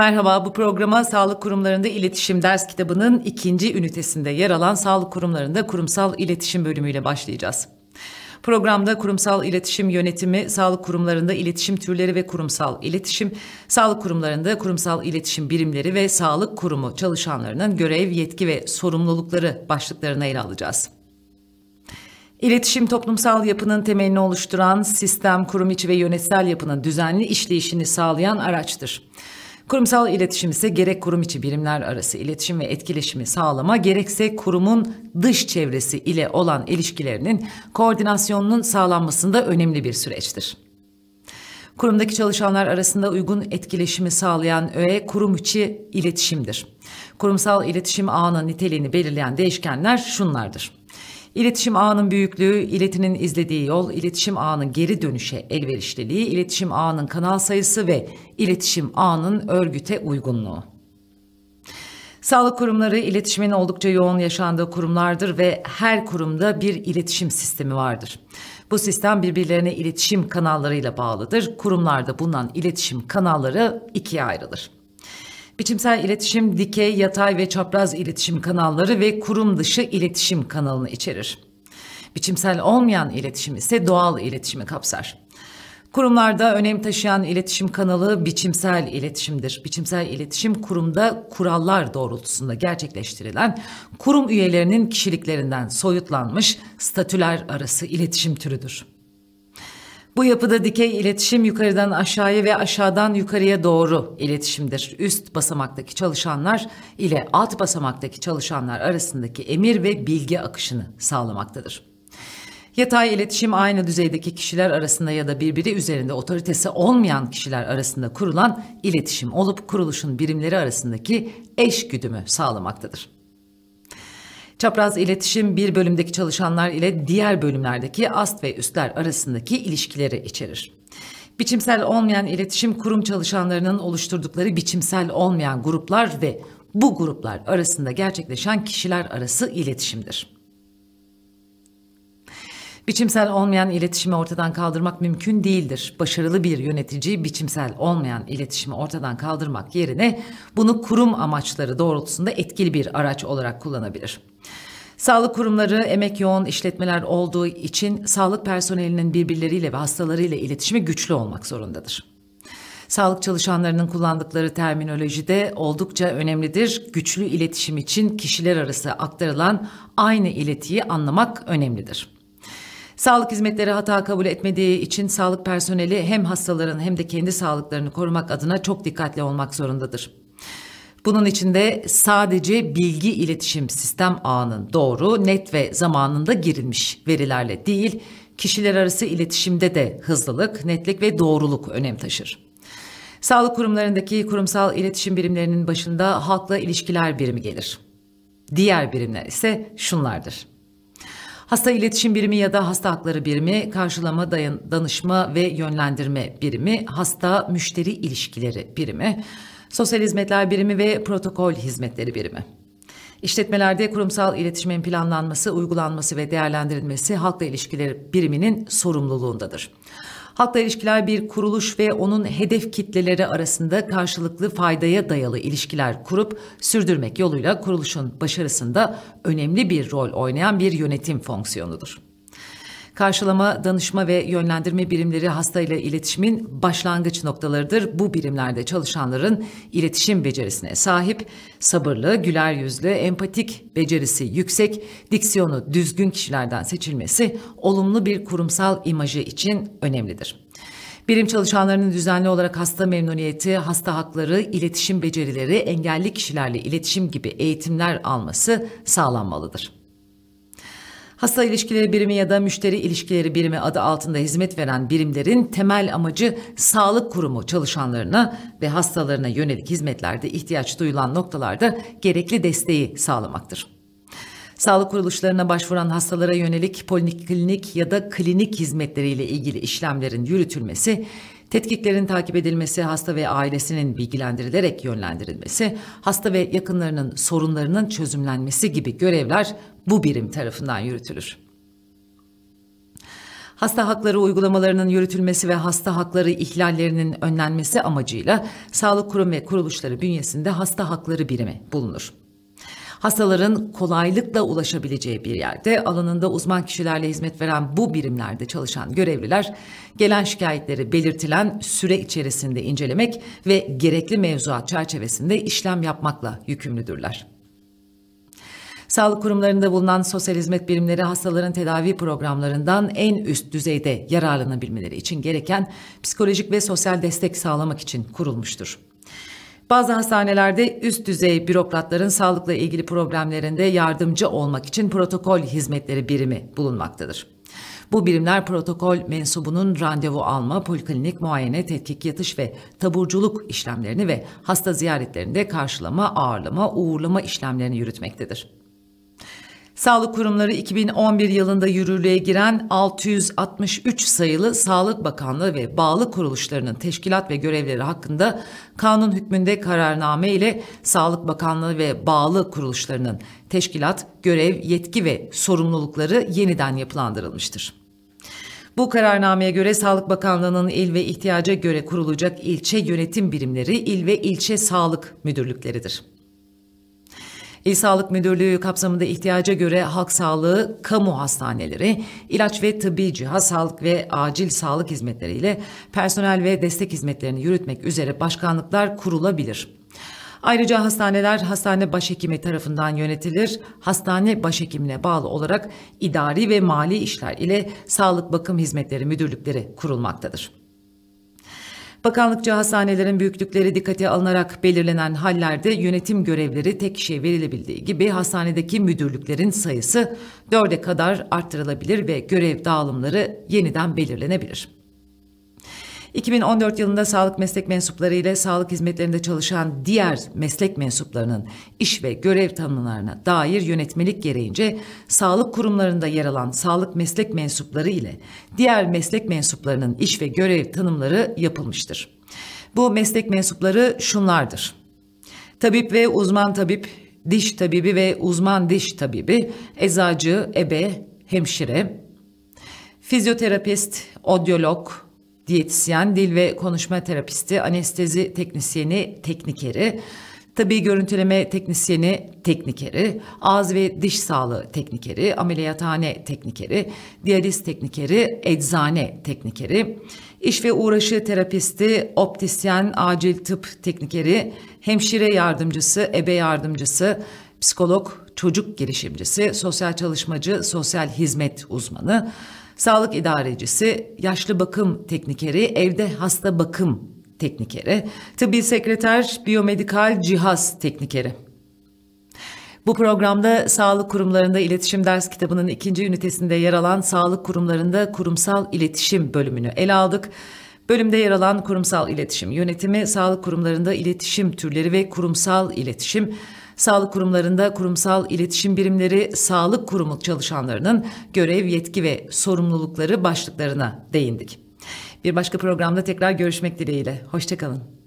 Merhaba, bu programa Sağlık Kurumlarında İletişim Ders Kitabı'nın ikinci ünitesinde yer alan Sağlık Kurumlarında Kurumsal İletişim bölümüyle başlayacağız. Programda kurumsal iletişim yönetimi, sağlık kurumlarında iletişim türleri ve kurumsal iletişim, sağlık kurumlarında kurumsal iletişim birimleri ve sağlık kurumu çalışanlarının görev, yetki ve sorumlulukları başlıklarına ele alacağız. İletişim toplumsal yapının temelini oluşturan sistem, kurum içi ve yönetsel yapının düzenli işleyişini sağlayan araçtır. Kurumsal iletişim ise gerek kurum içi birimler arası iletişim ve etkileşimi sağlama gerekse kurumun dış çevresi ile olan ilişkilerinin koordinasyonunun sağlanmasında önemli bir süreçtir. Kurumdaki çalışanlar arasında uygun etkileşimi sağlayan öğe kurum içi iletişimdir. Kurumsal iletişim ağının niteliğini belirleyen değişkenler şunlardır. İletişim ağının büyüklüğü, iletinin izlediği yol, iletişim ağının geri dönüşe elverişliliği, iletişim ağının kanal sayısı ve iletişim ağının örgüte uygunluğu. Sağlık kurumları iletişimin oldukça yoğun yaşandığı kurumlardır ve her kurumda bir iletişim sistemi vardır. Bu sistem birbirlerine iletişim kanallarıyla bağlıdır. Kurumlarda bulunan iletişim kanalları ikiye ayrılır biçimsel iletişim dikey, yatay ve çapraz iletişim kanalları ve kurum dışı iletişim kanalını içerir. Biçimsel olmayan iletişim ise doğal iletişimi kapsar. Kurumlarda önem taşıyan iletişim kanalı biçimsel iletişimdir. Biçimsel iletişim kurumda kurallar doğrultusunda gerçekleştirilen kurum üyelerinin kişiliklerinden soyutlanmış statüler arası iletişim türüdür. Bu yapıda dikey iletişim yukarıdan aşağıya ve aşağıdan yukarıya doğru iletişimdir. Üst basamaktaki çalışanlar ile alt basamaktaki çalışanlar arasındaki emir ve bilgi akışını sağlamaktadır. Yatay iletişim aynı düzeydeki kişiler arasında ya da birbiri üzerinde otoritesi olmayan kişiler arasında kurulan iletişim olup kuruluşun birimleri arasındaki eş güdümü sağlamaktadır. Çapraz iletişim bir bölümdeki çalışanlar ile diğer bölümlerdeki ast ve üstler arasındaki ilişkileri içerir. Biçimsel olmayan iletişim kurum çalışanlarının oluşturdukları biçimsel olmayan gruplar ve bu gruplar arasında gerçekleşen kişiler arası iletişimdir. Biçimsel olmayan iletişimi ortadan kaldırmak mümkün değildir. Başarılı bir yönetici biçimsel olmayan iletişimi ortadan kaldırmak yerine bunu kurum amaçları doğrultusunda etkili bir araç olarak kullanabilir. Sağlık kurumları emek yoğun işletmeler olduğu için sağlık personelinin birbirleriyle ve hastalarıyla iletişimi güçlü olmak zorundadır. Sağlık çalışanlarının kullandıkları terminoloji de oldukça önemlidir. Güçlü iletişim için kişiler arası aktarılan aynı iletiyi anlamak önemlidir. Sağlık hizmetleri hata kabul etmediği için sağlık personeli hem hastaların hem de kendi sağlıklarını korumak adına çok dikkatli olmak zorundadır. Bunun için de sadece bilgi iletişim sistem ağının doğru, net ve zamanında girilmiş verilerle değil, kişiler arası iletişimde de hızlılık, netlik ve doğruluk önem taşır. Sağlık kurumlarındaki kurumsal iletişim birimlerinin başında halkla ilişkiler birimi gelir. Diğer birimler ise şunlardır. Hasta iletişim birimi ya da hasta hakları birimi, karşılama, dayan, danışma ve yönlendirme birimi, hasta müşteri ilişkileri birimi, sosyal hizmetler birimi ve protokol hizmetleri birimi. İşletmelerde kurumsal iletişimin planlanması, uygulanması ve değerlendirilmesi halkla ilişkileri biriminin sorumluluğundadır. Halkla ilişkiler bir kuruluş ve onun hedef kitleleri arasında karşılıklı faydaya dayalı ilişkiler kurup sürdürmek yoluyla kuruluşun başarısında önemli bir rol oynayan bir yönetim fonksiyonudur. Karşılama, danışma ve yönlendirme birimleri hastayla iletişimin başlangıç noktalarıdır. Bu birimlerde çalışanların iletişim becerisine sahip, sabırlı, güler yüzlü, empatik becerisi yüksek, diksiyonu düzgün kişilerden seçilmesi olumlu bir kurumsal imajı için önemlidir. Birim çalışanlarının düzenli olarak hasta memnuniyeti, hasta hakları, iletişim becerileri, engelli kişilerle iletişim gibi eğitimler alması sağlanmalıdır. Hasta ilişkileri birimi ya da müşteri ilişkileri birimi adı altında hizmet veren birimlerin temel amacı sağlık kurumu çalışanlarına ve hastalarına yönelik hizmetlerde ihtiyaç duyulan noktalarda gerekli desteği sağlamaktır. Sağlık kuruluşlarına başvuran hastalara yönelik poliklinik ya da klinik hizmetleriyle ilgili işlemlerin yürütülmesi Tetkiklerin takip edilmesi, hasta ve ailesinin bilgilendirilerek yönlendirilmesi, hasta ve yakınlarının sorunlarının çözümlenmesi gibi görevler bu birim tarafından yürütülür. Hasta hakları uygulamalarının yürütülmesi ve hasta hakları ihlallerinin önlenmesi amacıyla sağlık kurum ve kuruluşları bünyesinde hasta hakları birimi bulunur. Hastaların kolaylıkla ulaşabileceği bir yerde alanında uzman kişilerle hizmet veren bu birimlerde çalışan görevliler gelen şikayetleri belirtilen süre içerisinde incelemek ve gerekli mevzuat çerçevesinde işlem yapmakla yükümlüdürler. Sağlık kurumlarında bulunan sosyal hizmet birimleri hastaların tedavi programlarından en üst düzeyde yararlanabilmeleri için gereken psikolojik ve sosyal destek sağlamak için kurulmuştur. Bazı hastanelerde üst düzey bürokratların sağlıkla ilgili problemlerinde yardımcı olmak için protokol hizmetleri birimi bulunmaktadır. Bu birimler protokol mensubunun randevu alma, poliklinik muayene, tetkik yatış ve taburculuk işlemlerini ve hasta ziyaretlerinde karşılama, ağırlama, uğurlama işlemlerini yürütmektedir. Sağlık kurumları 2011 yılında yürürlüğe giren 663 sayılı Sağlık Bakanlığı ve bağlı kuruluşlarının teşkilat ve görevleri hakkında kanun hükmünde kararname ile Sağlık Bakanlığı ve bağlı kuruluşlarının teşkilat, görev, yetki ve sorumlulukları yeniden yapılandırılmıştır. Bu kararnameye göre Sağlık Bakanlığı'nın il ve ihtiyaca göre kurulacak ilçe yönetim birimleri il ve ilçe sağlık müdürlükleridir. İl Sağlık Müdürlüğü kapsamında ihtiyaca göre halk sağlığı, kamu hastaneleri, ilaç ve tıbbi cihaz, sağlık ve acil sağlık hizmetleriyle personel ve destek hizmetlerini yürütmek üzere başkanlıklar kurulabilir. Ayrıca hastaneler hastane başhekimi tarafından yönetilir. Hastane başhekimine bağlı olarak idari ve mali işler ile sağlık bakım hizmetleri müdürlükleri kurulmaktadır. Bakanlıkça hastanelerin büyüklükleri dikkate alınarak belirlenen hallerde yönetim görevleri tek kişiye verilebildiği gibi hastanedeki müdürlüklerin sayısı dörde kadar arttırılabilir ve görev dağılımları yeniden belirlenebilir. 2014 yılında sağlık meslek mensupları ile sağlık hizmetlerinde çalışan diğer meslek mensuplarının iş ve görev tanımlarına dair yönetmelik gereğince sağlık kurumlarında yer alan sağlık meslek mensupları ile diğer meslek mensuplarının iş ve görev tanımları yapılmıştır. Bu meslek mensupları şunlardır. Tabip ve uzman tabip, diş tabibi ve uzman diş tabibi, eczacı, ebe, hemşire, fizyoterapist, odyolog, diyetisyen, dil ve konuşma terapisti, anestezi teknisyeni, teknikeri, tabi görüntüleme teknisyeni, teknikeri, ağız ve diş sağlığı teknikeri, ameliyathane teknikeri, diyaliz teknikeri, eczane teknikeri, iş ve uğraşı terapisti, optisyen, acil tıp teknikeri, hemşire yardımcısı, ebe yardımcısı, psikolog, çocuk gelişimcisi, sosyal çalışmacı, sosyal hizmet uzmanı, sağlık idarecisi, yaşlı bakım teknikeri, evde hasta bakım teknikeri, tıbbi sekreter, biyomedikal cihaz teknikeri. Bu programda sağlık kurumlarında iletişim ders kitabının ikinci ünitesinde yer alan sağlık kurumlarında kurumsal iletişim bölümünü ele aldık. Bölümde yer alan kurumsal iletişim yönetimi, sağlık kurumlarında iletişim türleri ve kurumsal iletişim, Sağlık kurumlarında kurumsal iletişim birimleri sağlık kurumu çalışanlarının görev, yetki ve sorumlulukları başlıklarına değindik. Bir başka programda tekrar görüşmek dileğiyle. Hoşçakalın.